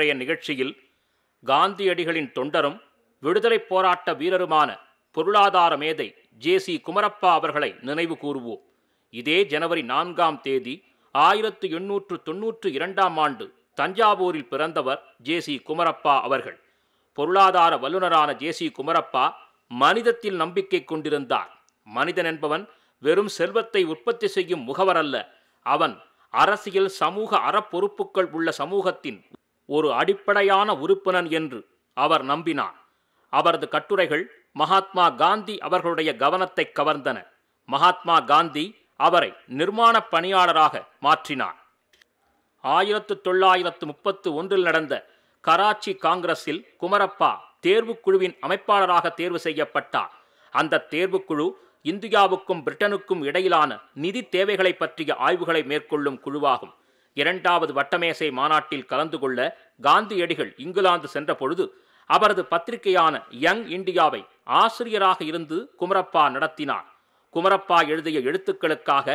இன்றைய நிகழ்ச்சியில் காந்தியடிகளின் தொண்டரும் விடுதலைப் போராட்ட வீரருமான பொருளாதார மேதை ஜே சி குமரப்பா அவர்களை நினைவு கூறுவோம் இதே ஜனவரி நான்காம் தேதி ஆயிரத்து எண்ணூற்று தொன்னூற்று இரண்டாம் ஆண்டு தஞ்சாவூரில் பிறந்தவர் ஜே சி குமரப்பா அவர்கள் பொருளாதார வல்லுநரான ஜே சி குமரப்பா மனிதத்தில் நம்பிக்கை கொண்டிருந்தார் மனிதன் என்பவன் வெறும் செல்வத்தை உற்பத்தி செய்யும் முகவரல்ல அவன் அரசியல் சமூக அறப்பொறுப்புகள் உள்ள சமூகத்தின் ஒரு அடிப்படையான உறுப்பினன் என்று அவர் நம்பினார் அவரது கட்டுரைகள் மகாத்மா காந்தி அவர்களுடைய கவனத்தை கவர்ந்தன மகாத்மா காந்தி அவரை நிர்மாணப் பணியாளராக மாற்றினார் ஆயிரத்து தொள்ளாயிரத்து முப்பத்து ஒன்றில் நடந்த கராச்சி காங்கிரஸில் குமரப்பா தேர்வுக்குழுவின் அமைப்பாளராக தேர்வு செய்யப்பட்டார் அந்த தேர்வுக்குழு இந்தியாவுக்கும் பிரிட்டனுக்கும் இடையிலான நிதி தேவைகளை பற்றிய ஆய்வுகளை மேற்கொள்ளும் குழுவாகும் இரண்டாவது வட்டமேசை மாநாட்டில் கலந்து கொள்ள காந்தியடிகள் இங்கிலாந்து சென்றபொழுது அவரது பத்திரிகையான யங் இந்தியாவை ஆசிரியராக இருந்து குமரப்பா நடத்தினார் குமரப்பா எழுதிய எழுத்துக்களுக்காக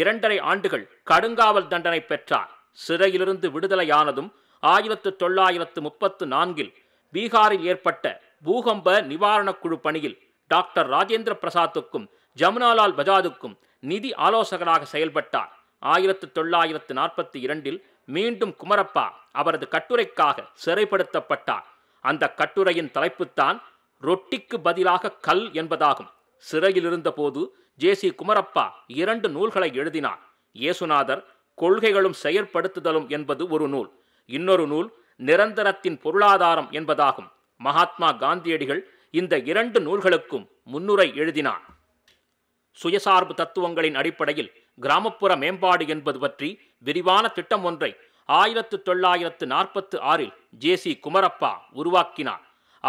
இரண்டரை ஆண்டுகள் கடுங்காவல் தண்டனை பெற்றார் சிறையிலிருந்து விடுதலையானதும் ஆயிரத்து தொள்ளாயிரத்து முப்பத்து நான்கில் பீகாரில் ஏற்பட்ட பூகம்ப நிவாரணக் குழு பணியில் டாக்டர் ராஜேந்திர பிரசாத்துக்கும் ஜமுனாலால் பஜாதுக்கும் நிதி ஆலோசகராக செயல்பட்டார் ஆயிரத்து தொள்ளாயிரத்து நாற்பத்தி இரண்டில் மீண்டும் குமரப்பா அவரது கட்டுரைக்காக சிறைப்படுத்தப்பட்டார் அந்த கட்டுரையின் தலைப்புத்தான் ரொட்டிக்கு பதிலாக கல் என்பதாகும் சிறையில் இருந்தபோது ஜே சி குமரப்பா இரண்டு நூல்களை எழுதினார் இயேசுநாதர் கொள்கைகளும் செயற்படுத்துதலும் என்பது ஒரு நூல் இன்னொரு நூல் நிரந்தரத்தின் பொருளாதாரம் என்பதாகும் மகாத்மா காந்தியடிகள் இந்த இரண்டு நூல்களுக்கும் முன்னுரை எழுதினார் சுயசார்பு தத்துவங்களின் அடிப்படையில் கிராமப்புற மேம்பாடு என்பது பற்றி விரிவான திட்டம் ஒன்றை ஆயிரத்து தொள்ளாயிரத்து நாற்பத்து ஆறில் ஜே சி குமரப்பா உருவாக்கினார்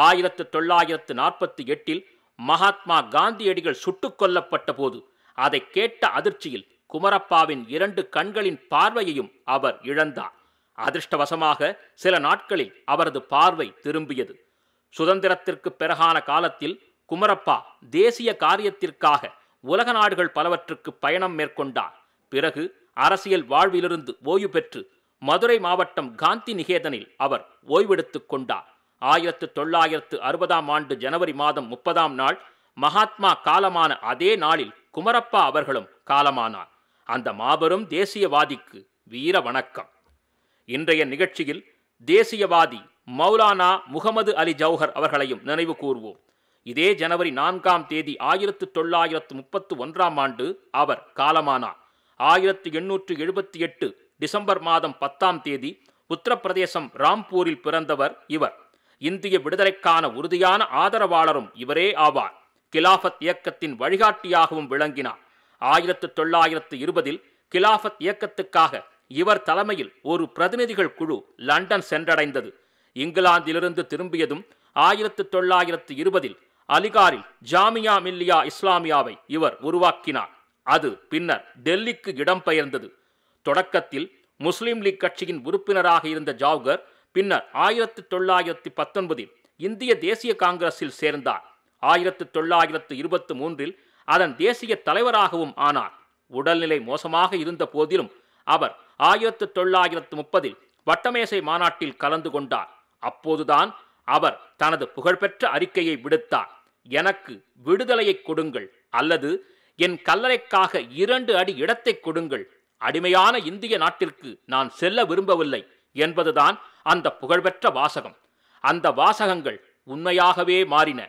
ஆயிரத்து தொள்ளாயிரத்து நாற்பத்தி எட்டில் மகாத்மா காந்தியடிகள் சுட்டுக் கொல்லப்பட்ட போது அதை கேட்ட அதிர்ச்சியில் குமரப்பாவின் இரண்டு கண்களின் பார்வையையும் அவர் இழந்தார் அதிர்ஷ்டவசமாக சில நாட்களில் அவரது பார்வை திரும்பியது சுதந்திரத்திற்கு பிறகான காலத்தில் குமரப்பா தேசிய காரியத்திற்காக உலக நாடுகள் பலவற்றுக்கு பயணம் மேற்கொண்டார் பிறகு அரசியல் வாழ்விலிருந்து ஓய்வு பெற்று மதுரை மாவட்டம் காந்தி நிகேதனில் அவர் ஓய்வெடுத்துக் கொண்டார் ஆயிரத்து தொள்ளாயிரத்து அறுபதாம் ஆண்டு ஜனவரி மாதம் முப்பதாம் நாள் மகாத்மா காலமான அதே நாளில் குமரப்பா அவர்களும் காலமானார் அந்த மாபெரும் தேசியவாதிக்கு வீர வணக்கம் இன்றைய நிகழ்ச்சியில் தேசியவாதி மௌலானா முகமது அலி ஜவுஹர் அவர்களையும் நினைவு கூர்வோம் இதே ஜனவரி நான்காம் தேதி ஆயிரத்து தொள்ளாயிரத்து முப்பத்து ஒன்றாம் ஆண்டு அவர் காலமானார் ஆயிரத்து எண்ணூற்று எழுபத்தி எட்டு டிசம்பர் மாதம் பத்தாம் தேதி உத்தரப்பிரதேசம் ராம்பூரில் பிறந்தவர் இவர் இந்திய விடுதலைக்கான உறுதியான ஆதரவாளரும் இவரே ஆவார் கிலாபத் இயக்கத்தின் வழிகாட்டியாகவும் விளங்கினார் ஆயிரத்து தொள்ளாயிரத்து இருபதில் கிலாபத் இயக்கத்துக்காக இவர் தலைமையில் ஒரு பிரதிநிதிகள் குழு லண்டன் சென்றடைந்தது இங்கிலாந்திலிருந்து திரும்பியதும் ஆயிரத்து தொள்ளாயிரத்து இருபதில் அலிகாரில் ஜாமியா மில்லியா இஸ்லாமியாவை இவர் உருவாக்கினார் அது பின்னர் டெல்லிக்கு இடம்பெயர்ந்தது தொடக்கத்தில் முஸ்லிம் லீக் கட்சியின் உறுப்பினராக இருந்த ஜாவ்கர் பின்னர் ஆயிரத்தி தொள்ளாயிரத்தி பத்தொன்பதில் இந்திய தேசிய காங்கிரஸில் சேர்ந்தார் ஆயிரத்தி தொள்ளாயிரத்து இருபத்தி மூன்றில் அதன் தேசிய தலைவராகவும் ஆனார் உடல்நிலை மோசமாக இருந்த போதிலும் அவர் ஆயிரத்து தொள்ளாயிரத்து முப்பதில் வட்டமேசை மாநாட்டில் கலந்து கொண்டார் அப்போதுதான் அவர் தனது புகழ்பெற்ற அறிக்கையை விடுத்தார் எனக்கு விடுதலையை கொடுங்கள் அல்லது என் கல்லறைக்காக இரண்டு அடி இடத்தை கொடுங்கள் அடிமையான இந்திய நாட்டிற்கு நான் செல்ல விரும்பவில்லை என்பதுதான் அந்த புகழ்பெற்ற வாசகம் அந்த வாசகங்கள் உண்மையாகவே மாறின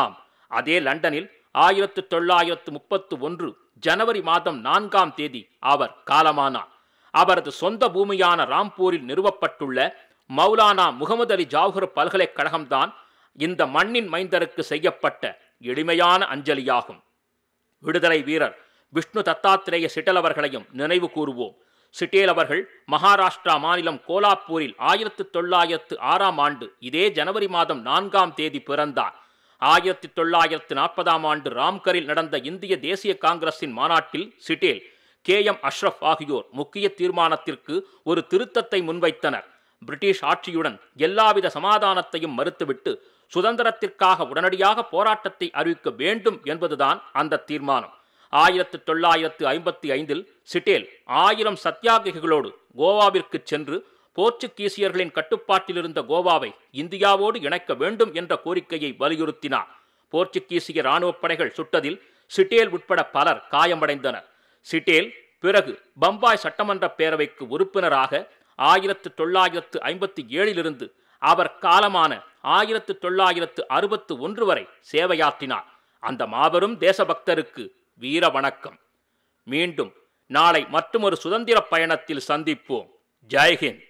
ஆம் அதே லண்டனில் ஆயிரத்து தொள்ளாயிரத்து முப்பத்து ஒன்று ஜனவரி மாதம் நான்காம் தேதி அவர் காலமானார் அவரது சொந்த பூமியான ராம்பூரில் நிறுவப்பட்டுள்ள மௌலானா முகமது அலி ஜாவஹர் பல்கலைக்கழகம்தான் இந்த மண்ணின் மைந்தருக்கு செய்யப்பட்ட எளிமையான அஞ்சலியாகும் விடுதலை வீரர் விஷ்ணு தத்தாத்திரேய சிட்டல் அவர்களையும் நினைவு கூறுவோம் சிட்டேல் அவர்கள் மகாராஷ்டிரா மாநிலம் கோலாப்பூரில் ஆயிரத்து தொள்ளாயிரத்து ஆறாம் ஆண்டு இதே ஜனவரி மாதம் நான்காம் தேதி பிறந்தார் ஆயிரத்தி தொள்ளாயிரத்து நாற்பதாம் ஆண்டு ராம்கரில் நடந்த இந்திய தேசிய காங்கிரசின் மாநாட்டில் சிட்டேல் கே எம் அஷ்ரஃப் ஆகியோர் முக்கிய தீர்மானத்திற்கு ஒரு திருத்தத்தை முன்வைத்தனர் பிரிட்டிஷ் ஆட்சியுடன் எல்லாவித சமாதானத்தையும் மறுத்துவிட்டு சுதந்திரத்திற்காக உடனடியாக போராட்டத்தை அறிவிக்க வேண்டும் என்பதுதான் அந்த தீர்மானம் ஆயிரத்து தொள்ளாயிரத்து ஐம்பத்தி ஐந்தில் சிட்டேல் ஆயிரம் சத்தியாகிரகிகளோடு கோவாவிற்கு சென்று போர்ச்சுகீசியர்களின் கட்டுப்பாட்டிலிருந்த கோவாவை இந்தியாவோடு இணைக்க வேண்டும் என்ற கோரிக்கையை வலியுறுத்தினார் போர்ச்சுகீசிய இராணுவப் படைகள் சுட்டதில் சிட்டேல் உட்பட பலர் காயமடைந்தனர் சிட்டேல் பிறகு பம்பாய் சட்டமன்ற பேரவைக்கு உறுப்பினராக ஆயிரத்து தொள்ளாயிரத்து ஐம்பத்தி ஏழிலிருந்து அவர் காலமான ஆயிரத்து தொள்ளாயிரத்து அறுபத்து ஒன்று வரை சேவையாற்றினார் அந்த மாபெரும் தேசபக்தருக்கு வீர வணக்கம் மீண்டும் நாளை மற்றொரு சுதந்திர பயணத்தில் சந்திப்போம் ஜெய்ஹிந்த்